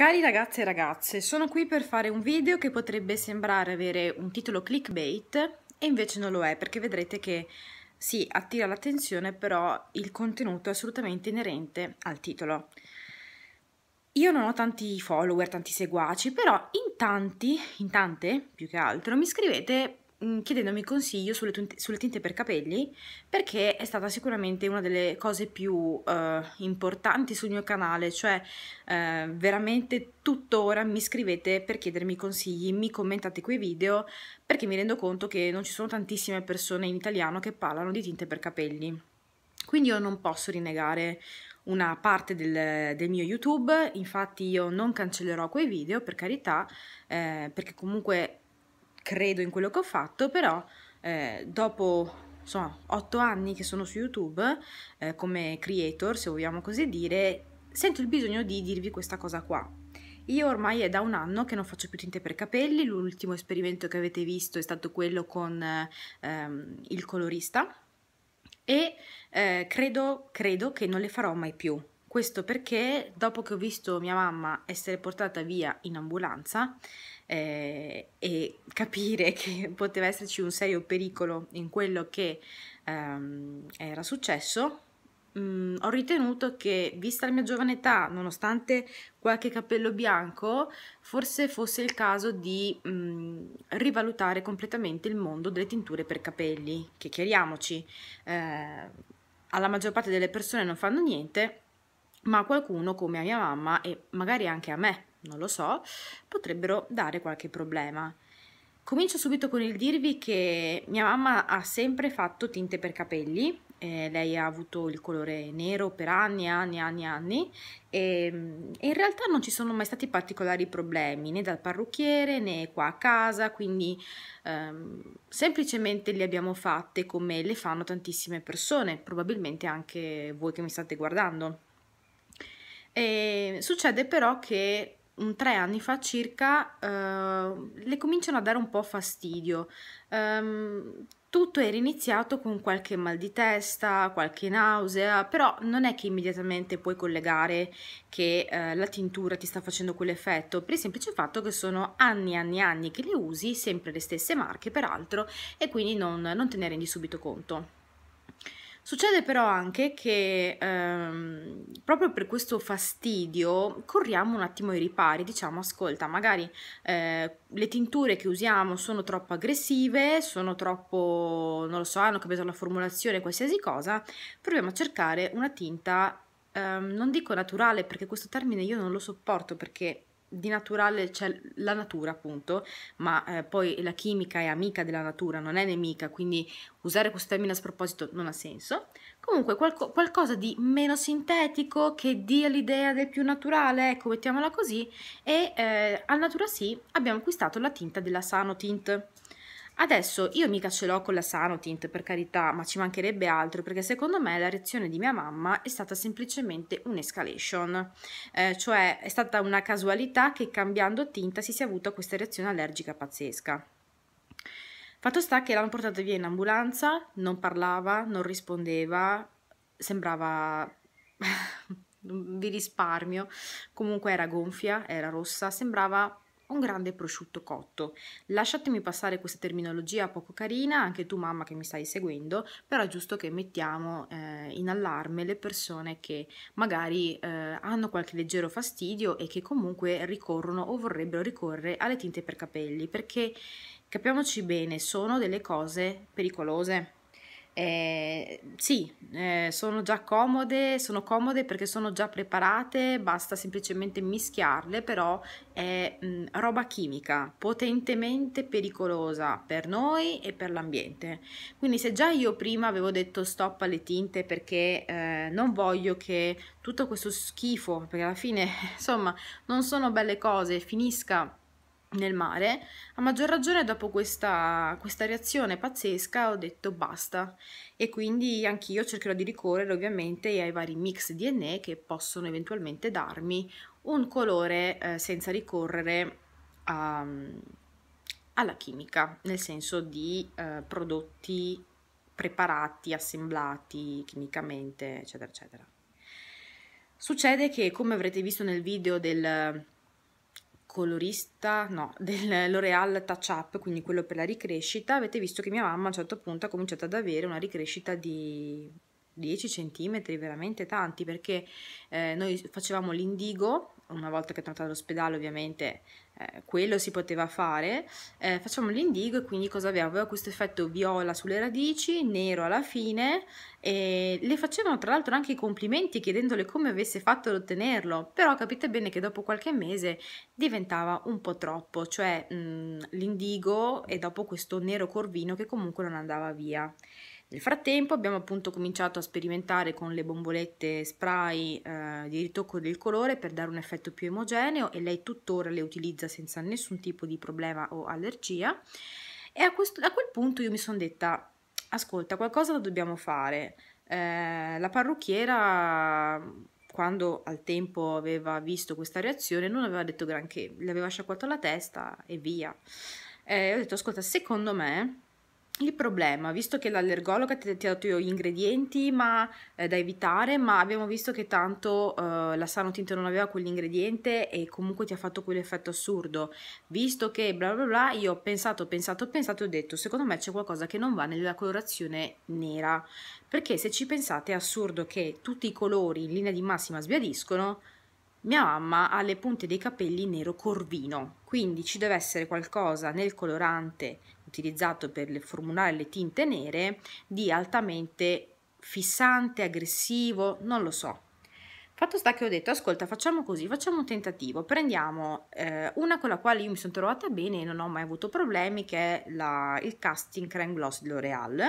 Cari ragazze e ragazze, sono qui per fare un video che potrebbe sembrare avere un titolo clickbait e invece non lo è perché vedrete che si sì, attira l'attenzione però il contenuto è assolutamente inerente al titolo. Io non ho tanti follower, tanti seguaci, però in tanti, in tante più che altro, mi scrivete Mm, chiedendomi consiglio sulle, sulle, tinte per capelli perché è stata sicuramente una delle cose più uh, importanti sul mio canale, cioè uh, veramente tuttora mi scrivete per chiedermi consigli, mi commentate quei video perché mi rendo conto che non ci sono tantissime persone in italiano che parlano di tinte per capelli. Quindi io non posso rinnegare una parte del, del, mio YouTube, infatti io non cancellerò quei video per carità, eh, perché comunque credo in quello che ho fatto, però eh, dopo insomma, 8 anni che sono su YouTube eh, come creator, se vogliamo così dire, sento il bisogno di dirvi questa cosa qua. Io ormai è da un anno che non faccio più tinte per capelli, l'ultimo esperimento che avete visto è stato quello con ehm, il colorista e eh, credo, credo che non le farò mai più. Questo perché dopo che ho visto mia mamma essere portata via in ambulanza, eh, e capire che poteva esserci un serio pericolo in quello che ehm, era successo, mh, mm, ho ritenuto che, vista la mia giovane età, nonostante qualche capello bianco, forse fosse il caso di mh, mm, rivalutare completamente il mondo delle tinture per capelli, che chiariamoci, eh, alla maggior parte delle persone non fanno niente, ma a qualcuno come a mia mamma e magari anche a me non lo so, potrebbero dare qualche problema. Comincio subito con il dirvi che mia mamma ha sempre fatto tinte per capelli, eh, lei ha avuto il colore nero per anni, anni, anni, anni e, ehm, e in realtà non ci sono mai stati particolari problemi né dal parrucchiere né qua a casa, quindi ehm, semplicemente le abbiamo fatte come le fanno tantissime persone, probabilmente anche voi che mi state guardando. E ehm, succede però che un tre anni fa circa eh, le cominciano a dare un po' fastidio. Um, tutto era iniziato con qualche mal di testa, qualche nausea, però non è che immediatamente puoi collegare che eh, la tintura ti sta facendo quell'effetto, per il semplice fatto che sono anni e anni e anni che le usi, sempre le stesse marche peraltro, e quindi non, non te ne rendi subito conto. Succede però anche che ehm, proprio per questo fastidio corriamo un attimo ai ripari, diciamo ascolta, magari eh, le tinture che usiamo sono troppo aggressive, sono troppo, non lo so, hanno capito la formulazione, qualsiasi cosa, proviamo a cercare una tinta, ehm, non dico naturale perché questo termine io non lo sopporto perché di naturale c'è la natura appunto, ma eh, poi la chimica è amica della natura, non è nemica, quindi usare questo termine a sproposito non ha senso. Comunque qualco, qualcosa di meno sintetico che dia l'idea del più naturale, ecco mettiamola così, e eh, al Natura Sì abbiamo acquistato la tinta della Sanotint. Adesso io mica ce l'ho con la Sanotint, per carità, ma ci mancherebbe altro, perché secondo me la reazione di mia mamma è stata semplicemente un'escalation, eh, cioè è stata una casualità che cambiando tinta si sia avuta questa reazione allergica pazzesca. Fatto sta che l'hanno portata via in ambulanza, non parlava, non rispondeva, sembrava... vi risparmio, comunque era gonfia, era rossa, sembrava un grande prosciutto cotto. Lasciatemi passare questa terminologia poco carina, anche tu mamma che mi stai seguendo, però è giusto che mettiamo eh, in allarme le persone che magari eh, hanno qualche leggero fastidio e che comunque ricorrono o vorrebbero ricorrere alle tinte per capelli, perché capiamoci bene, sono delle cose pericolose eh, sì, eh, sono già comode, sono comode perché sono già preparate, basta semplicemente mischiarle, però è mh, mm, roba chimica, potentemente pericolosa per noi e per l'ambiente. Quindi se già io prima avevo detto stop alle tinte perché eh, non voglio che tutto questo schifo, perché alla fine, insomma, non sono belle cose, finisca nel mare, a maggior ragione dopo questa, questa, reazione pazzesca ho detto basta e quindi anch'io cercherò di ricorrere ovviamente ai vari mix DNA che possono eventualmente darmi un colore eh, senza ricorrere a, ehm, alla chimica, nel senso di eh, prodotti preparati, assemblati chimicamente, eccetera, eccetera. Succede che, come avrete visto nel video del colorista, no, del L'Oreal Touch Up, quindi quello per la ricrescita, avete visto che mia mamma a un certo punto ha cominciato ad avere una ricrescita di 10 cm, veramente tanti, perché eh, noi facevamo l'indigo una volta che è tornata all'ospedale, ovviamente eh, quello si poteva fare, eh, facciamo l'indigo e quindi cosa aveva? Aveva questo effetto viola sulle radici, nero alla fine e le facevano tra l'altro anche i complimenti chiedendole come avesse fatto ad ottenerlo, però capite bene che dopo qualche mese diventava un po' troppo, cioè mm, l'indigo e dopo questo nero corvino che comunque non andava via. Nel frattempo abbiamo appunto cominciato a sperimentare con le bombolette spray eh, di ritocco del colore per dare un effetto più omogeneo e lei tuttora le utilizza senza nessun tipo di problema o allergia e a, questo, a quel punto io mi sono detta ascolta qualcosa lo dobbiamo fare eh, la parrucchiera quando al tempo aveva visto questa reazione non aveva detto granché le aveva sciacquato la testa e via eh, ho detto ascolta secondo me il problema, visto che l'allergologa ti, ti ha dato gli ingredienti ma, eh, da evitare, ma abbiamo visto che tanto eh, la tinta non aveva quell'ingrediente e comunque ti ha fatto quell'effetto assurdo, visto che bla bla bla, io ho pensato, pensato, pensato e ho detto, secondo me c'è qualcosa che non va nella colorazione nera, perché se ci pensate è assurdo che tutti i colori in linea di massima sbiadiscono, mia mamma ha le punte dei capelli nero corvino, quindi ci deve essere qualcosa nel colorante utilizzato per formulare le tinte nere di altamente fissante, aggressivo, non lo so. Fatto sta che ho detto, ascolta, facciamo così, facciamo un tentativo, prendiamo eh, una con la quale io mi sono trovata bene e non ho mai avuto problemi, che è la, il casting Creme Gloss di L'Oreal.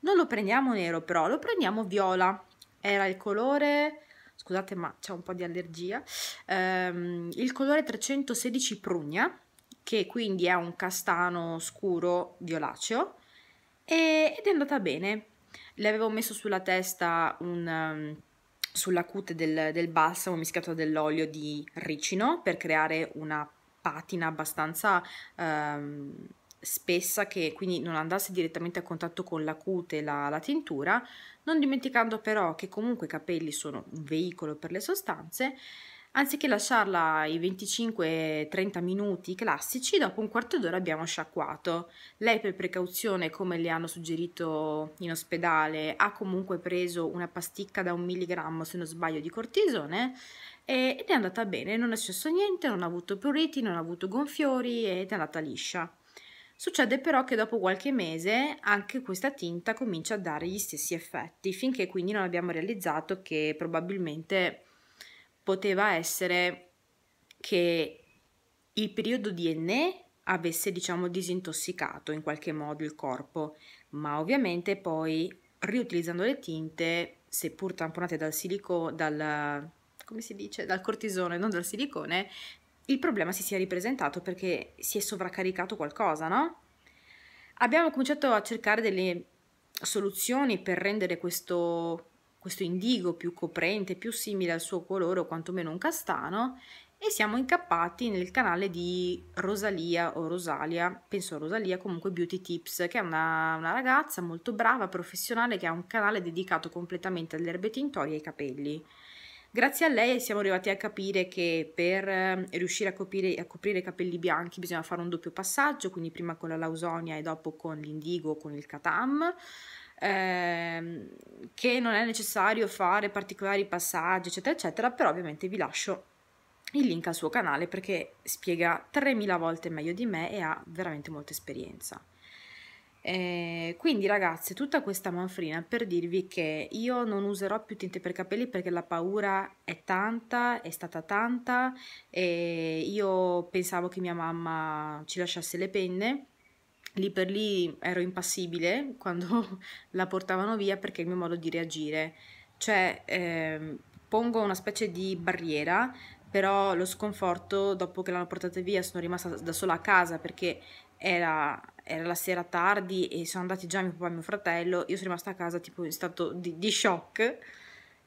Non lo prendiamo nero però, lo prendiamo viola. Era il colore, scusate ma c'è un po' di allergia, ehm, il colore 316 prugna, che quindi è un castano scuro violaceo e, ed è andata bene. Le avevo messo sulla testa un... Um, sulla cute del, del balsamo mischiato dell'olio di ricino per creare una patina abbastanza um, spessa che quindi non andasse direttamente a contatto con la cute e la, la, tintura, non dimenticando però che comunque i capelli sono un veicolo per le sostanze Anziché lasciarla i 25-30 minuti classici, dopo un quarto d'ora abbiamo sciacquato. Lei per precauzione, come le hanno suggerito in ospedale, ha comunque preso una pasticca da un milligrammo, se non sbaglio, di cortisone ed è andata bene, non è successo niente, non ha avuto pruriti, non ha avuto gonfiori ed è andata liscia. Succede però che dopo qualche mese anche questa tinta comincia a dare gli stessi effetti, finché quindi non abbiamo realizzato che probabilmente poteva essere che il periodo di Enne avesse, diciamo, disintossicato in qualche modo il corpo, ma ovviamente poi riutilizzando le tinte, seppur tamponate dal silicone, dal, come si dice, dal cortisone, non dal silicone, il problema si sia ripresentato perché si è sovraccaricato qualcosa, no? Abbiamo cominciato a cercare delle soluzioni per rendere questo questo indigo più coprente, più simile al suo colore o quantomeno un castano, e siamo incappati nel canale di Rosalia o Rosalia, penso Rosalia comunque Beauty Tips, che è una, una ragazza molto brava, professionale, che ha un canale dedicato completamente alle erbe tintorie e ai capelli. Grazie a lei siamo arrivati a capire che per ehm, riuscire a coprire, a coprire i capelli bianchi bisogna fare un doppio passaggio, quindi prima con la lausonia e dopo con l'indigo o con il katam ehm, che non è necessario fare particolari passaggi, eccetera, eccetera, però ovviamente vi lascio il link al suo canale perché spiega 3000 volte meglio di me e ha veramente molta esperienza. Eh, quindi ragazze, tutta questa manfrina per dirvi che io non userò più tinte per capelli perché la paura è tanta, è stata tanta e io pensavo che mia mamma ci lasciasse le penne lì per lì ero impassibile quando la portavano via perché è il mio modo di reagire. Cioè, eh, pongo una specie di barriera, però lo sconforto dopo che l'hanno portata via sono rimasta da sola a casa perché era, era, la sera tardi e sono andati già mio papà e mio fratello, io sono rimasta a casa tipo in stato di, di shock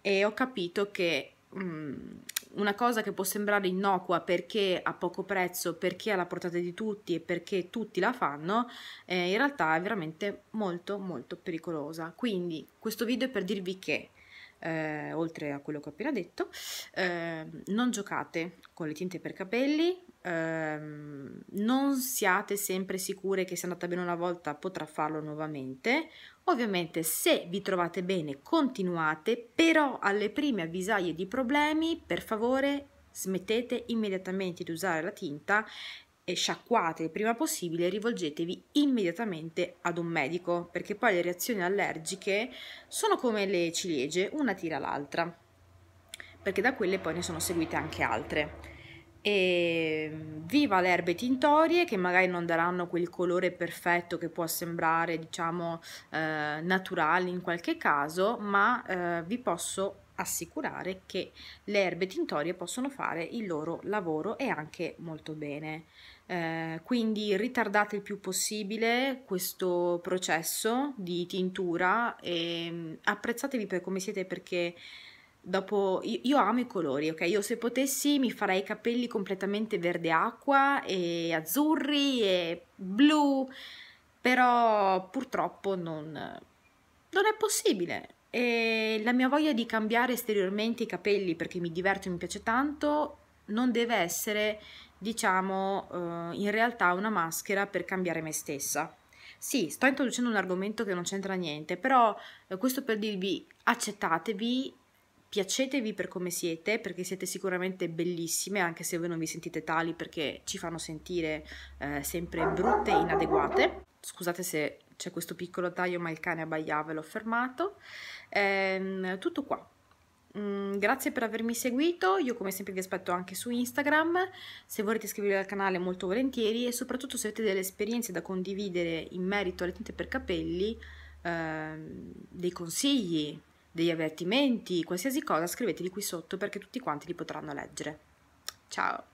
e ho capito che Mm, una cosa che può sembrare innocua perché a poco prezzo, perché alla portata di tutti e perché tutti la fanno, eh, in realtà è veramente molto molto pericolosa. Quindi questo video è per dirvi che eh, oltre a quello che ho appena detto, eh, non giocate con le tinte per capelli, ehm, non siate sempre sicure che se è andata bene una volta potrà farlo nuovamente. Ovviamente se vi trovate bene continuate, però alle prime avvisaglie di problemi per favore smettete immediatamente di usare la tinta e sciacquate il prima possibile, rivolgetevi immediatamente ad un medico, perché poi le reazioni allergiche sono come le ciliegie, una tira l'altra, perché da quelle poi ne sono seguite anche altre e viva le erbe tintorie che magari non daranno quel colore perfetto che può sembrare diciamo eh, naturale in qualche caso ma eh, vi posso assicurare che le erbe tintorie possono fare il loro lavoro e anche molto bene eh, quindi ritardate il più possibile questo processo di tintura e mm, apprezzatevi per come siete perché dopo io, io, amo i colori, ok? Io se potessi mi farei i capelli completamente verde acqua e azzurri e blu, però purtroppo non, non è possibile. E la mia voglia di cambiare esteriormente i capelli perché mi diverto e mi piace tanto non deve essere, diciamo, eh, in realtà una maschera per cambiare me stessa. Sì, sto introducendo un argomento che non c'entra niente, però eh, questo per dirvi accettatevi piacetevi per come siete perché siete sicuramente bellissime anche se voi non vi sentite tali perché ci fanno sentire eh, sempre brutte e inadeguate scusate se c'è questo piccolo taglio ma il cane abbaiava e l'ho fermato ehm, tutto qua Mm, grazie per avermi seguito, io come sempre vi aspetto anche su Instagram, se volete iscrivervi al canale molto volentieri e soprattutto se avete delle esperienze da condividere in merito alle tinte per capelli, eh, dei consigli, degli avvertimenti, qualsiasi cosa, scriveteli qui sotto perché tutti quanti li potranno leggere. Ciao!